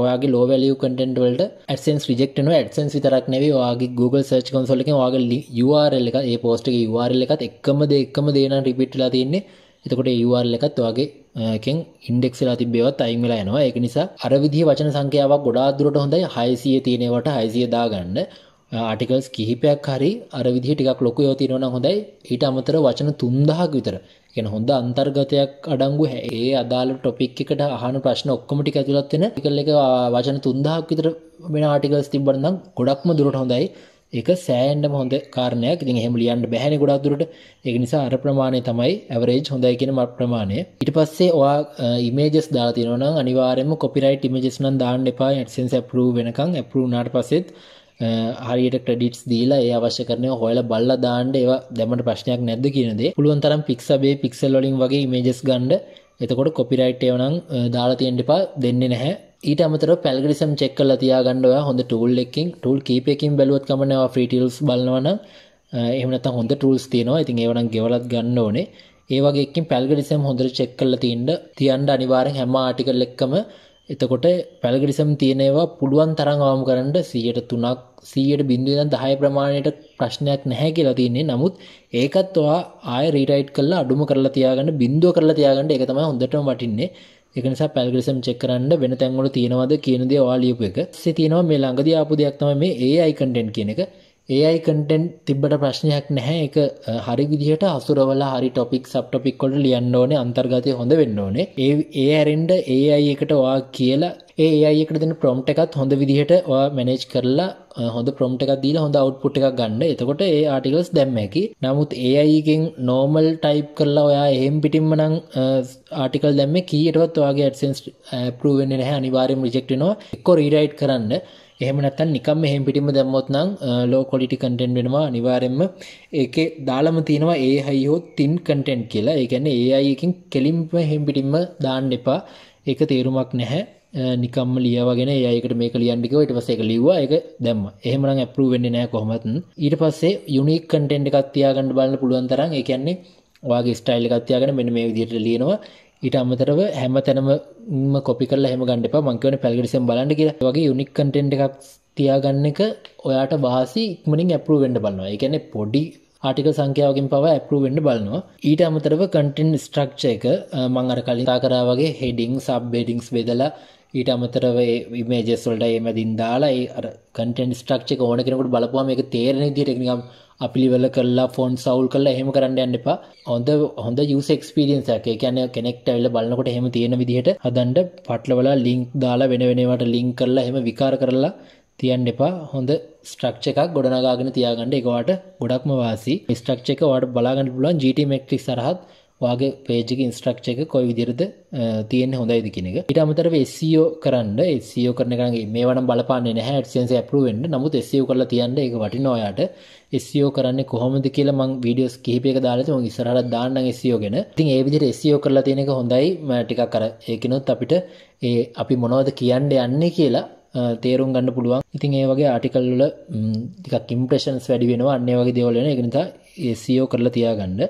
ඔයාගේ ලෝවැලිය කටෙන්ට වලට ඇසන්ස් රිජෙක්ටන ඇඩසන්ස් විතරක් නෙවේ වාගේ Google සර්ච් කොන්සොලක වාගේ URL එක ඒ පෝස්ට එක URL එකත් එක්කම දෙ එක්කම දේන රිපිට්ලා තියන්නේ එතකොට URL එකත් වගේ එකෙන් ඉන්ඩෙක්සලා තිබේවත් අයිමලා යනවා ඒක නිසා අරවිදි වචන සංකයාවක් ගොඩාදුරට හොඳයි හයිසිය තියෙනවට හයිසිය දාගන්න ආටිකල්ස් කිහිපයක් හරි අර විදිහ ටිකක් ලොකු යෝ තියෙනවා නම් හොඳයි ඊට අමතර වචන 3000ක් විතර කියන හොඳ අන්තර්ගතයක් අඩංගු ඒ අදාළ ටොපික් එකට අහන ප්‍රශ්න ඔක්කොම ටික ඇතුළත් වෙන ආටිකල් එක වචන 3000ක් විතර වෙන ආටිකල්ස් තිබ්බට නම් ගොඩක්ම දුරට හොඳයි ඒක සෑහෙන්නම හොඳ කාරණයක්. ඉතින් එහෙම ලියන්න බැහැනේ ගොඩක් දුරට. ඒක නිසා අර ප්‍රමාණය තමයි ඇවරේජ් හොඳයි කියන ප්‍රමාණය. ඊට පස්සේ ඔයා ඉමේජස් දාලා තියෙනවා නම් අනිවාර්යයෙන්ම copyright images නම් දාන්න එපා. AdSense approve වෙනකන් approve වුණාට පස්සෙත් හරියට ක්‍රඩිටස් දීලා ඒ අවශ්‍ය කරනය හොල බල්ල දාන්ඩ ඒවා දැමට ප්‍රශ්නයක් නැද කියනදේ පුළුවන් තරම් පික්සබේ පික්සල් වලින් වගේ මේජස් ගන්ඩ එතකොට කොපිරයිට් එවනම් දාලා තියෙන්ටිපා දෙන්නේ නැහැ ඊට අමතර පැල්ගිසම් චෙක් කල තියාගන්නඩවා හොඳ ටූල් එකින් ටූල් කීපයකින් බැලුවත් කමනවා ෆ්‍රීටිල්ස් බලවන එහමනත හොඳ ටූල්ස් තියෙනවා ඉතින් ඒවනම් ගෙවලත් ගන්න ඕනේ ඒවගේකින් පැල්ගිසම් හොඳර චෙක් කල තින්ට තියන්ඩ අනිවාරෙන් හැම ආටිකල් එක්කම එතකොට පැල්ගඩිසම් තියෙනවා පුළුවන් තරං අවම කරන්නට සියයට තුනක් සීයට බිඳුවදන් දහය ප්‍රමාණයට ප්‍රශ්නයක් නැහැ කියලා තියන්නේ නමුත් ඒකත් ඔවා ආය රීටයිට් කල්ලා අඩුම කරලා තියාගන්න බින්දුව කරලා තියාගන්න එක තමයි හොඳටම වටින්නේ එක නිසා පැල්ගිසම් චෙක් කරන්න වෙන තැන්වල තියෙනවද කියන දේ ඔයාලියපු එක සේ තියෙනවා මේ ළඟදී ආපු දෙයක් තමයි මේ AI කන්ටෙන්ට් කියන එක ඒයි කටෙන්ට් තිබට ප්‍රශ්නයක් නැහැ එක හරි විදිහට හසුරවල හරි ටොපික් සබ් ටොපික්කොට ලියන්න ඕනේ අන්තර්ගතය හොඳ වෙන්න ඕනේ ඒ ඒ ඇරෙන්ඩ ඒ අයි එකට වා කියලා ඒ අයකට දෙන ප්‍රොම්ට එකත් හොඳ විදිහට මැනේජ් කරලා හොඳ ප්‍රොම්ට එකක් දීලා හොඳ අවුට්පුට් එකක් ගන්න එතකොට ඒ ආටිකල්ස් දැම්ම හැකි නමුත් ඒ අයිගෙන් නෝමල් ටයිප් කරලා ඔයා එහෙම් පිටිම්ම නම් ආටිකල් දැම්ම කීයටවත් ඔයාගේ ඇඩසන්ස් පරුවෙන්නේ නැහැ අනිවාර්යයෙන් රිජෙක්ට් වෙනවා එක්කෝ රීරයිට් කරන්න එහෙම නැත්නම් නිකම්ම එහෙම් පිටින්ම දැම්මොත් නම් low quality content වෙනවා අනිවාර්යයෙන්ම ඒකේ දාලම තියෙනවා AI හෝ thin content කියලා. ඒ කියන්නේ AI එකෙන් කෙලින්ම එහෙම් පිටින්ම දාන්න එපා. ඒක තේරුමක් නැහැ. නිකම්ම ලියවගෙන AI එකට මේක ලියන්න කිව්වා. ඊට පස්සේ ඒක ලිව්වා. ඒක දැම්මා. එහෙමනම් approve වෙන්නේ නැහැ කොහොමත්. ඊට පස්සේ unique content එකක් තියාගන්න බලන්න පුළුවන් තරම් ඒ කියන්නේ ඔයාගේ ස්ටයිල් එකක් තියාගෙන මෙන්න මේ විදිහට ලියනවා. ඊට අමතරව හැම තැනම කොපි කල හැම ගණඩප මංකවන පැල්ගිසම් බලන්ඩ කිය වගේ යුනික් කටෙන්ට් එකක් තියාගන්න එක ඔයාට බාසි ඉක්මනින් ඇපරු වෙන්ඩ බලන්නවා එකන පොඩි ආටික සංඛ්‍යාවකින් පව ඇපරු වෙන්ඩ බලනවා ඊට අමතරව කටෙන් ස්ට්‍රක්ෂ එක මං අර කලිතා කරා වගේ හෙඩිං සබ් බෙඩිංස් බෙදලා ඊට අමතරව ඉමේජෙස්වල්ට එමැදින් දාලා අර කටෙන් ස්ට්‍රක්ෂ ඕන කෙනකට බලපුවාම එක තේරණ දිරෙක්නම් අපිලිවල කරලා ෆොන් සවුල් කල හෙම කරන්න යන්න එපා හොඳ හොඳ යුසෙක්ස්පිරියන්ස එක කියන කෙනෙක්ට ඇල්ල බලන්නකොට හෙම තියෙන විදිහට හදන්ඩ පටලවලා ලිංක් දාලා වෙන වෙනවට ලිංක් කරලා හෙම විකාර කරලා තියන්න එපා හොඳ ස්ට්‍රක්ෂ එකක් ගොඩනගාගෙන තියාගන්න එකවාට ගොඩක්ම වාසි ස්ට්‍රක්ෂ එක වට බලාගන්න පුලන් ජිටමෙක්ට්‍රික් සරහත් වගේ පේජක ඉස්ට්‍රක්ෂ එක කොයි විදිරද තියෙන් හොඳයිද කෙනෙක ඉට අමතර SEO කරන්න SEO කරනගේ මේ වන බලපාන්න නැහැ ඩ්සන්ස ඇපරුවෙන්ට නමුත් SEO කරලා තියන්න එක වටිනොයාට SEO කරන්න කොහොමද කියලා මං වීඩියෝස් කිහිපයක දාලත ම ඉස්සරහට දාන්න SEO ගෙන තින් ඒ විදිර SEO කරලා තියෙනක හොඳයි ටිකක් කර ඒකනොත් අපිට ඒ අපි මොනවද කියන්න යන්නේ කියලා තේරුම් ගන්න පුළුවන් ඉතින් ඒ වගේ ආටිකල්ල ටිකක් ඉම්ප්‍රේෂන්ස් වැඩි වෙනවා අන්නේ වගේ දේවල් වෙන ඒ නිසා SEO කරලා තියාගන්න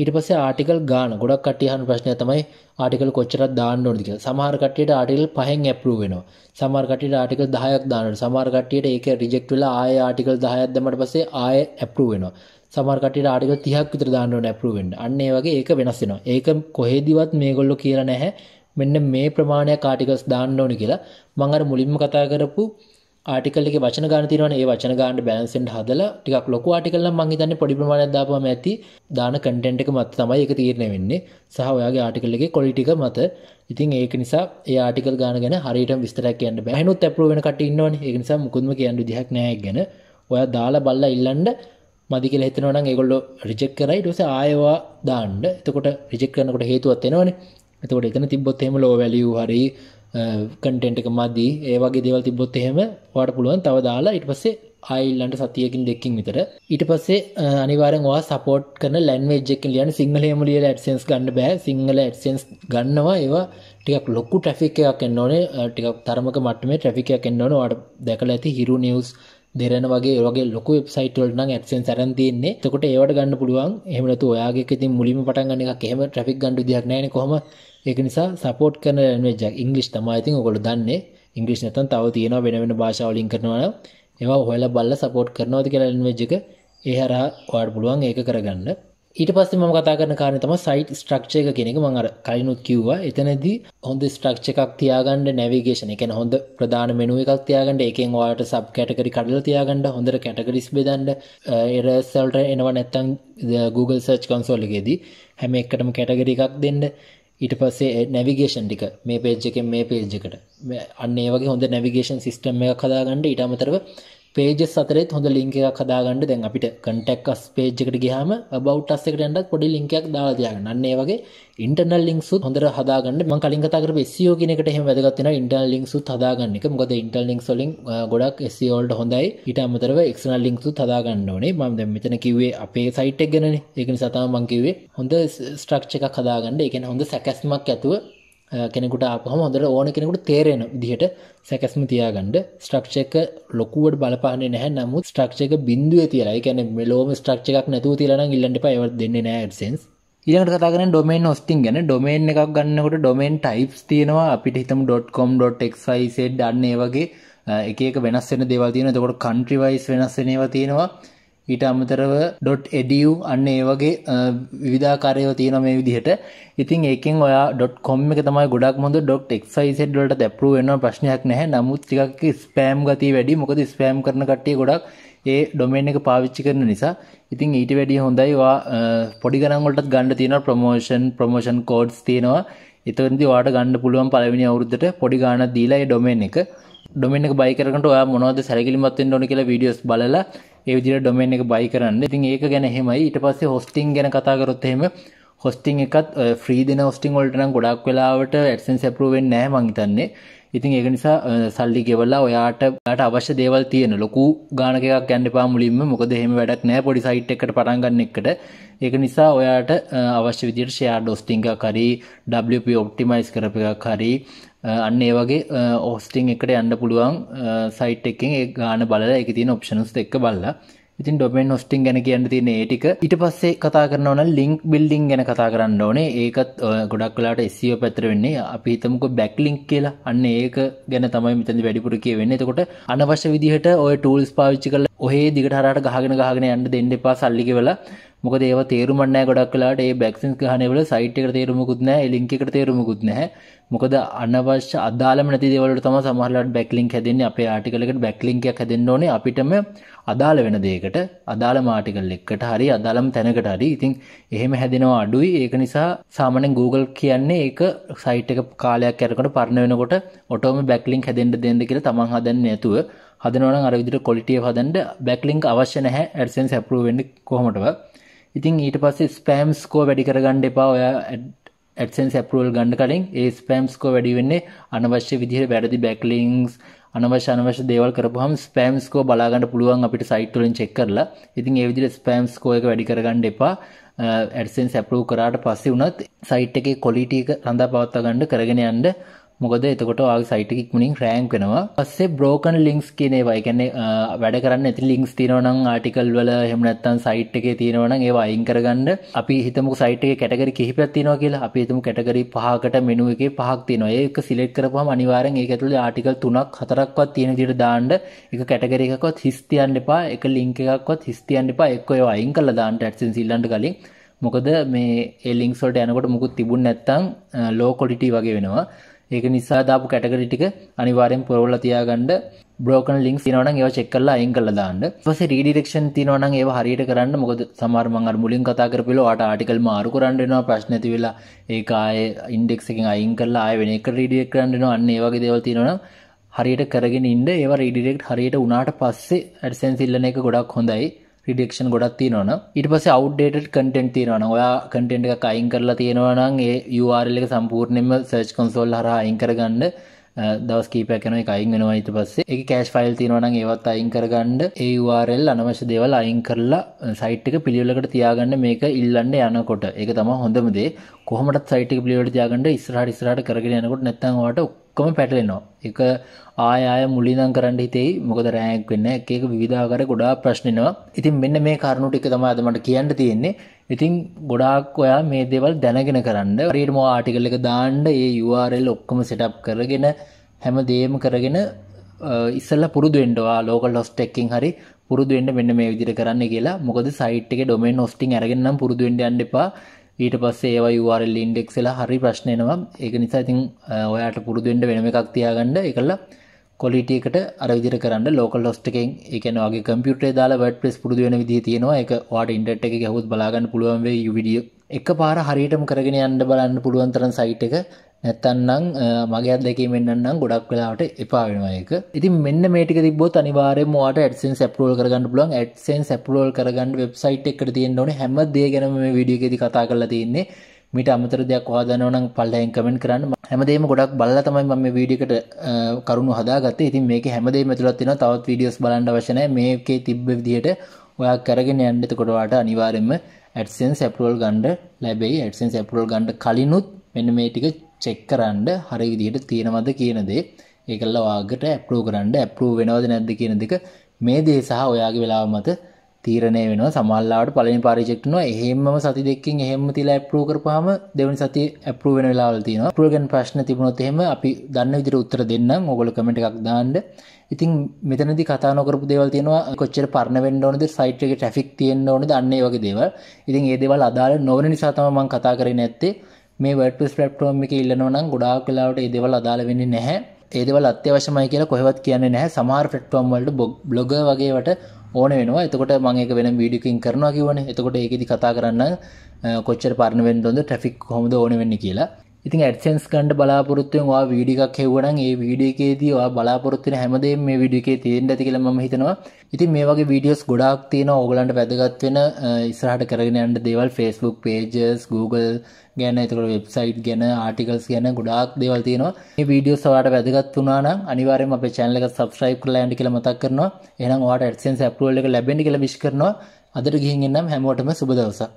ඊට පස්සේ ආටිකල් ගාන ගොඩක් කට්ටිය අහන ප්‍රශ්නය තමයි ආටිකල් කොච්චරක් දාන්න ඕනද කියලා. සමහර කට්ටියට ආටිකල් 5න් ඇප්‍රූව් වෙනවා. සමහර කට්ටියට ආටිකල් 10ක් දානවා. සමහර කට්ටියට ඒක රිජෙක්ට් වෙලා ආයෙ ආටිකල් 10ක් දැම්මට පස්සේ ආයෙ ඇප්‍රූව් වෙනවා. සමහර කට්ටියට ආටිකල් 30ක් විතර දාන්න ඕනේ ඇප්‍රූව් වෙන්න. අන්න ඒ වගේ ඒක වෙනස් වෙනවා. ඒක කොහෙදිවත් මේගොල්ලෝ කියලා නැහැ. මෙන්න මේ ප්‍රමාණයක් ආටිකල්ස් දාන්න ඕනේ කියලා. මම අර මුලින්ම කතා කරපු ආටිකල් එක වචන ගාන තියෙනවනේ ඒ වචන ගානට බැලන්ස් වෙන්න හදලා ටිකක් ලොකු ආටිකල් නම් මං හිතන්නේ පොඩි ප්‍රමාණයක් දාපුවම ඇති දාන කන්ටෙන්ට් එක මත තමයි ඒක තීරණය වෙන්නේ සහ ඔයාගේ ආටිකල් එකේ ක්වොලිටි එක මත ඉතින් ඒක නිසා ඒ ආටිකල් ගාන ගැන හරියටම විස්තරයක් කියන්න බෑ එහෙනුත් අප්‍රූව් වෙන කට්ටිය ඉන්නවනේ ඒක නිසා මුකුත්ම කියන්න විදිහක් නෑ ගැන ඔයා දාලා බලලා ඉල්ලන්න මදි කියලා හිතනවා නම් ඒගොල්ලෝ රිජෙක්ට් කරයි ඊට පස්සේ ආයෙවා දාන්න එතකොට රිජෙක්ට් කරනකොට හේතුවක් එනවනේ එතකොට එතන තිබ්බොත් එහෙම ලෝ වැලියු හරි කටෙන්ට් එක මදී ඒ වගේ දේවල් තිබොත් එහෙම වාට පුළුවන් තව දාලා ඉට පස්සේ අයිල්ලන්ට සතියකින් දෙකින් විතර ඉට පස්සේ අනිවාරෙන් වා සපෝට් කරන ලැන්වේජ්ක් ලියන සිංහලයම ලියල ඇඩසන්ස් ගන්න බෑ සිංහල ඇඩසන්ස් ගන්නවා ඒවා ටිකක් ලොක්කු ට්‍රෆික් එකක් එන්න ඕනේ ටිකක් තරමක මට්ටමේ ට්‍රෆිකයක් එන්න ඕන වට දැකල ඇති හිරු නිියස් දෙරන වගේ වගේ ලොක වෙබ්සයිටවල්න ඇත්සෙන් සැරන් තියන්නේ තකොට ඒවට ගන්න පුළුවන් එහමලතු ඔයාගේ ඉතින් මුලිම පටන් ගන්න එක එහෙම ට්‍රෆික් ගණඩු දෙයක් නෑන කොම ඒක නිසා සපෝට් කරන ලැන්ග්වේජ් එක ඉංග්‍රීසි තමයි ඉතින් ඔයගොල්ලෝ දන්නේ ඉංග්‍රීසි නැත්නම් තව තියෙනවා වෙන වෙන භාෂා වලින් කරනවා ඒවා හොයලා බලලා සපෝට් කරනවාද කියලා ලැන්ග්වේජ් එක ඒ හරහා ඔයාලට පුළුවන් ඒක කරගන්න ඊට පස්සේ මම කතා කරන කාරණේ තමයි සයිට් ස්ට්‍රක්චර් එක කියන එක මම අර කලිනුත් කිව්වා. එතනදී හොඳ ස්ට්‍රක්චර් එකක් තියාගන්න නැවිගේෂන්, ඒ කියන්නේ හොඳ ප්‍රධාන මෙනු එකක් තියාගන්න, ඒකෙන් ඔයාලට සබ් කැටගරි කඩලා තියාගන්න, හොඳට කැටගරිස් බෙදන්න, එරර්ස් වලට එනවා නැත්නම් Google Search Console එකේදී හැම එකටම කැටගරි එකක් දෙන්න. ඊට පස්සේ නැවිගේෂන් ටික මේ පේජ් එකෙන් මේ පේජ් එකට අන්න ඒ වගේ හොඳ නැවිගේෂන් සිස්ටම් එකක් හදාගන්න ඊට අමතරව පේජස් අතරෙත් හොඳ ලිංක එකක් හදාගන්න දැන් අපිට කන්ටැක් අස් පේජ් එකට ගියාම about us එකට යනකොට පොඩි ලින්ක් එකක් දාලා තියාගන්න. අන්න ඒ වගේ internal links උත් හොඳට හදාගන්න. මම කලින් කතා කරපු SEO කියන එකට එහෙම වැදගත් වෙනවා internal links උත් හදාගන්න එක. මොකද internal links වලින් ගොඩක් SEO වලට හොඳයි. ඊට අමතරව external links උත් හදාගන්න ඕනේ. මම දැන් මෙතන කිව්වේ අපේ site එක ගැනනේ. ඒක නිසා තමයි මම කිව්වේ හොඳ structure එකක් හදාගන්න. ඒ කියන්නේ හොඳ සැකස්මක් ඇතුව කෙනෙකුට අපහම හොඳට ඕන කෙනෙකුට තේරෙන විදිහට සැකැස්ම තියාගන්න ස්ට්‍රක්ෂක ලොකුවට බලපාන්නේ නැහැ නමුත් ස්ට්‍රක්ෂක බින්දුව තියලා එකැන මෙලෝම ස්ට්‍රක්ෂයක් නැතුව තිලන ඉල්ලට පයව දෙන්න නෑසන්ස් ඉට කතගෙන ඩොමෙන් ඔස්ටිං ගැන ඩොමෙන් එකක් ගන්නකොට ඩොමෙන් ටයිප්ස් තියෙනවා අපිට හිතම .com.xyz ඩන්නේ වගේ එකක වෙනස්සෙන දෙවල් තියෙන තකොට කන්ට්‍රිවයිස් වෙනස්සෙනවා තියෙනවා ඊට අමතරව ඩොට් එඩියු අන්න ඒ වගේ විධාකාරයව තියෙන මේ විදිහට ඉතින් ඒකෙන් ඔයා ඩොට් කොම් එක තමයි ගොඩක් මොද ඩොක්් එක්සයිසෙඩ්ලට දැපරු වෙන ප්‍රශ්නයක් නැහැ නමුත් ටිකක් ස්පෑම් ගති වැඩි මොකද ස්පෑම් කරන කට්ටිය ගොඩක් ඒ ඩොමෙන් එක පාවිච්චි කරන නිසා ඉතින් ඊට වැඩිය හොඳයි වා පොඩි ගනන්ගොටත් ගණඩ තියෙන ප්‍රමෝෂන් ප්‍රමෝෂන් කෝඩ්ස් තියෙනවා එතවරදි වාට ගණඩ පුළුවන් පලවෙනි අවුද්ධට පොඩි ගාන දීලා ඩොමෙන් එක ඩොමෙන් එක බයිකරට මොනවද සැකිලිමත්ෙන් ොන කියලා විඩියස් බලලා ඒ විදිර ඩොමෙන් එක බයි කරන්න ඉතින් ඒක ගැන හෙමයි ඊට පස්සේ හොස්ටිං ගැන කතාකරොත් එහෙම හොස්ටිං එකත් ්‍රීදින හොස්ටිං ොල්ටන ගොඩක් වෙලාවට ඇත්සන් සැපරුවෙන් නෑ මංහිතන්නේ ඉතින් ඒක නිසා සල්ලි ගෙවල්ලා ඔයාට ට අවශ්‍ය දේවල් තියෙන ලොකු ගානකයක් ගැන්නපා මුලින්ම මොකද එහෙම වැඩක් නෑ පොඩි සයිට් එකට පටන්ගන්න එකට ඒක නිසා ඔයාට අවශ්‍ය විදිර ෂයා ඩොස්ටිංක කරි ඩ ඔප්ටිමයිස් කරප එකක් හරි අන්න ඒ වගේ ඕස්ටිං එකට යන්න පුළුවන් සයිට් එකෙන් ඒ ගාන බලලා එක තියෙන ඔප්ෂනුස් එක්ක බලලා ඉතින් ඩොමෙන් හොස්ටිං ගැන කියන්න තියෙන ඒටික ඊට පස්සේ කතා කරන ඕන ලිංක් බිල්ඩිං ගැන කතා කරන්න ඕනේ ඒකත් ගොඩක් වෙලාට SEO පැත්තට වෙන්නේ අපි හිතමුකෝ බැක්ලින්ක් කියලා අන්න ඒක ගැන තමයි මෙතනදි වැඩිපුර කියවෙන්නේ එතකොට අනවශ්‍ය විදිහට ඔය ටූල්ස් පාවිච්චි කරලා ඔහේ දිගට හරහට ගහගෙන ගහගෙන යන්න දෙන්න එපා සල්ලි කියලා මොක ඒව තේරුමන්න ගොඩක්ලාට ඒ බැක්සින් හනවල සයිට් එක තේරුමකුත්න ලිංක එකට තේරුමකුත් නැහැ මොකද අනවශ්‍ය අදාලම නැති දෙවලට තම සමහලට බැක්ලිින් හැදන්න අප ආටිකලකට බැක්ලිින්කයක් හැදන්න ඕනේ අපිටම අදාළ වෙන දේකට අදාළ මාටිකල් එක්කට හරි අදාළම් තැනකට හරි ඉතින් එහෙම හැදෙනවා අඩුයි ඒක නිසා සාමනෙන් Google කියන්නේ ඒක සයිට් එක කාලයක් යනකොට පරණ වෙනකොට ඔටෝම බැක්ලිින් හැදෙන්ට දෙන්න කියලා තමන් හදන්න නැතුව හදනවනම් අර විදිහට ක්වොලිටි එක හදන්න බැක්ලින්ක් අවශ්‍ය නැහැ AdSense approve වෙන්නේ කොහොමදවත් ඉතින් ඊට පස්සේ ස්පෑම් ස්කෝ වැඩි කරගන්න එපා ඔයා ඇඩ්සන්ස් ඇප්‍රූවල් ගන්න කලින් ඒ ස්පෑම් ස්කෝ වැඩි වෙන්නේ අනවශ්‍ය විදිහට වැරදි බැක්ලින්ක්ස් අනවශ්‍ය අනවශ්‍ය දේවල් කරපුවාම ස්පෑම් ස්කෝ බලා ගන්න පුළුවන් අපිට සයිට් වලින් චෙක් කරලා. ඉතින් ඒ විදිහට ස්පෑම් ස්කෝ එක වැඩි කරගන්න එපා. ඇඩ්සන්ස් ඇප්‍රූව් කරාට පස්සේ උනත් සයිට් එකේ ක්වොලිටි එක රඳා පවත්වා ගන්න කරගෙන යන්න මොකද එතකොට සයිට ඉක්මනින් රෑන්ක් වෙනවා පස්සේ බ්‍රෝකන් ලිංක්ස් කියනේ වයිගන්නේ වැඩ කරන්න ඇති ලිංක්ස් තිනවනං ආටිකල් වල හෙමනත්තන් සයිට් එක තියෙනවන ඒ අයින් කරගන්න අපි හිතමු සයිට එක කැටගරි කිහිපයක් තියෙනවා කියලා අපි හිතමු කැටගරි පහකට මෙනුව එක පහක් තියෙනවා ඒක සිලෙක් කරපුහම අනිවාරෙන් ඒක ඇතුළේ ආටිකල් තුනක් හතරක්වත් තියෙන දිට දාන්න එක කැටගරි එකකොත් හිස්තියන්න එපා එක ලිංක එකක්වත් හිස්තියන්න එපා එක්ක ඒවා අයින් කළ දාන්නට ඇත්සෙන් සිල්ලන්ට කලින් මොකද මේ එලිංක්සොල්ට යනකොට මුකුත් තිබුණ නැත්තං ලෝකොඩිටි වගේ වෙනවා ඒක නිසා දාපු කැටගරි ටික අනිවාරෙන් පොරවල තියාගන්න බ්‍රෝකන් ලින්ක් තිනවන ඒව චෙක්කල්ල අයින් කල දාන්න පස රීඩිරක්ෂන් තිනවන ඒ හරියට කරන්න මොකද සමාර්මං අර මුලින් කතා කරපිල ට ආටිකල් මාරු කරන්නවා ප්‍රශ්නැති වෙලා ඒකාය ඉන්ඩෙක්කින් අයින් කරලා අය වෙනක රීඩියක් කරන්නනවා අන්න ඒවගේ දෙවල් තිනවන හරියට කරගෙන ඉන්න ඒව රීඩිරෙක්් හරියට උනාට පස්සේ ඇඩසැන් සිල්ලන එක ගොඩක් හොඳයි ප්‍රඩක්ෂන් ගොඩක් තියෙනවන ඉට පස අවඩ්ඩේට කටෙන්ට් තියෙනවන ඔයා කටෙන්ට් එක අයින් කරලා තියෙනවනම් ඒ යවාරල්ල එක සම්පූර්ණයම සර්ච් කොන්සොල් හර අයින් කරගන්න දවස් කීපැකන එකයින් වෙනවා ඊට පස්සේ එක කෑශ් ෆයිල් තියෙනවනම් ඒවත් අයින් කරගන්න ඒ URL අනවශ්‍ය දේවල් අයින් කරලා සයිට් එක පිළිවෙලකට තියාගන්න මේක ඉල්ලන්න යනකොට ඒක තමයි හොඳම දේ කොහොමඩත් සයිට් එක පිළිවෙලට තියාගන්න ඉස්සරහට ඉස්සරහට කරගෙන යනකොට නැත්නම් ඔයාලට ඔක්කොම පැටලෙනවා එක ආය මුලිදං කරන්න හිතේ මොකද රෑක් වෙන්න එකක විධාකර ගොඩා ප්‍රශ්නනවා ඉතින් මෙන්න මේ කරුණු ටික තමාද මට කියන්න තියෙන්නේ ඉතින් ගොඩාක් ඔයා මේ දෙවල් දැනගෙන කරන්න රීටම ආටිකල් එක දාණ්ඩ ඒ URL ඔක්කොම සෙටප් කරගෙන හැම දේම කරගෙන ඉස්සල්ල පුරුදුෙන්ඩවා ලෝකල් හොස්ටෙක්කින් හරි පුරුදුවෙන්ට මෙන්න මේ විදිර කරන්න කියලා මොකද සයිට් එක ඩොමෙන් හොස්ටිං අරගෙන්න්නම් පුරුදුවෙන්ට අන්න එපා ඊට පස්සේ ඒවා URL ඉන්ඩෙක්ස්ලා හරි ප්‍රශ්නයනවා ඒක නිසා ඉතින් ඔයාට පුරුදුවෙන්ට වෙනම එකක් තියාගන්න එකල්ලා කොලිටියකට අරවිදිර කරන්න ලෝකල් හොස්ට එකෙන් එකන වගේ කම්පියුටේ දාලා වැඩ පෙස් පුරුදු වෙන විදි තියෙනවා එක වාට ඉන්ටට් එක ගැහුත් බලාගන්න පුළුවන්වේ යුවිඩිය එක පාර හරියටම කරගෙන යන්න බලන්න පුළුවන්තරන් සයිට් එක නැත්තන්නම් මගේ අදකින් මෙන්නන්නම් ගොඩක් වෙලාවට එපා වෙනවායක ඉතින් මෙන්න මේටික තිබොත් අනිවාරෙන් වාට ඇඩසෙන් සැපරෝල් කරගන්න පුලන් ඇඩසෙන් සැපරෝල් කරගන්න වෙබ්සයිට් එකට තියෙන්න ඕන හැම දේ ගැනම මේ විඩියගෙදි කතා කරලා තියන්නේ මිට අමතර දෙයක් හදනවනම් පල්ලයෙන් කමෙන්ට් කරන්න හැමදේම ගොඩක් බලලා තමයි මම මේ වීඩියකට කරුණු හදාගත්තේ. ඉතින් මේකේ හැමදේම ඇතුළත් තියෙනවා තවත් වීඩියෝස් බලන්න අවශ්‍ය නැහැ. මේකේ තිබ්බ විදිහට ඔයා කරගෙන යන්න එතකොට ඔයාට අනිවාර්යයෙන්ම AdSense approval ගන්න ලැබෙයි. AdSense approval ගන්න කලිනුත් මෙන්න මේ ටික චෙක් කරන්න හරි විදිහට තියෙනවද කියන දේ ඒකල්ල වාගට ඇප්‍රූ කරන්න ඇප්‍රූ වෙනවද නැද්ද කියන දෙක මේ දේ සහ ඔයාගේ වෙලාව මත තීරණය වෙනවා සමල්ලාට පලනි පාරිචෙක්ටනවා එහෙම සති දෙකින් එහෙම තිලා ඇප්‍රූ කරපාම දෙවනි සති ඇප්‍රූ වෙන වෙලාවල් තියෙනවා ප්‍රෝගන් ප්‍රශ්න තිබුණොත් එහෙම අපි දන්න විදිහට උත්තර දෙන්නම් ඕගොල්ලෝ කමෙන්ට් එකක් දාන්න ඉතින් මෙතනදි කතා නොකරපු දේවල් තියෙනවා කොච්චර පරණ වෙන්න ඕනද සයිට් එකේ ට්‍රැෆික් තියෙන්න ඕනද අන්න ඒ වගේ දේවල් ඉතින් ඒ දේවල් අදාළ නොවන නිසා තමයි මම කතා කරේ නැත්තේ මේ වටස් ප්‍රප්ටෝම් එක ඉල්ලනවනම් ගොඩාක් කලාවට ඒදවල් අදාළ වෙන්නේ නැහැ ඒදවල් අත්‍යවශමයි කියලා කොහෙවත් කියන්නේ නැහැ සමාර් ෆෙට්ටෝම් වලට බ්ලොග වගේවට ඕන වෙනවා එතකොට මම ඒක වෙන වීඩියෝකින් කරනවා කියවනේ එතකොට ඒකෙදි කතා කරන්න කොච්චර පරණ වෙන්න ඕනද ට්‍රැෆික් කොහොමද ඕන වෙන්නේ කියලා ඉතින් ඇත්සන්ස් කන්ඩ බලාපොරත්තුවෙන් වා වීඩිකක් හෙවනන් ඒ වීඩියකේදවා බලාපොරත්තින හැමදේ මේ විඩියකේ තියෙන් ඇති කියල ම හිතනවා ඉතින් මේ වගේ වීඩියෝස් ගොඩක් තියෙන ඕගලන්ට වැදගත් වෙන ඉස්රහට කරගෙන අන්ට දේවල් ෆස්බුක් පේජස් Google ගැන එතකට වෙබ්සයිට් ගැන ආටිකල්ස් ගැන ගොඩක් දේවල් තියෙනවා මේ වීඩියෝ සවාට වැදගත් වනාන අනිවාරම අප චැනලක සබස්්‍රයිප් කල ඇන්ඩ කියල මතක් කරනවා එනම් වාට ඇත්සන්ස් ඇප්රුවල්ල ලැබෙන කියල විශ් කරනවා අදර ගිහින්න්නම් හැමෝටම සුබදවසා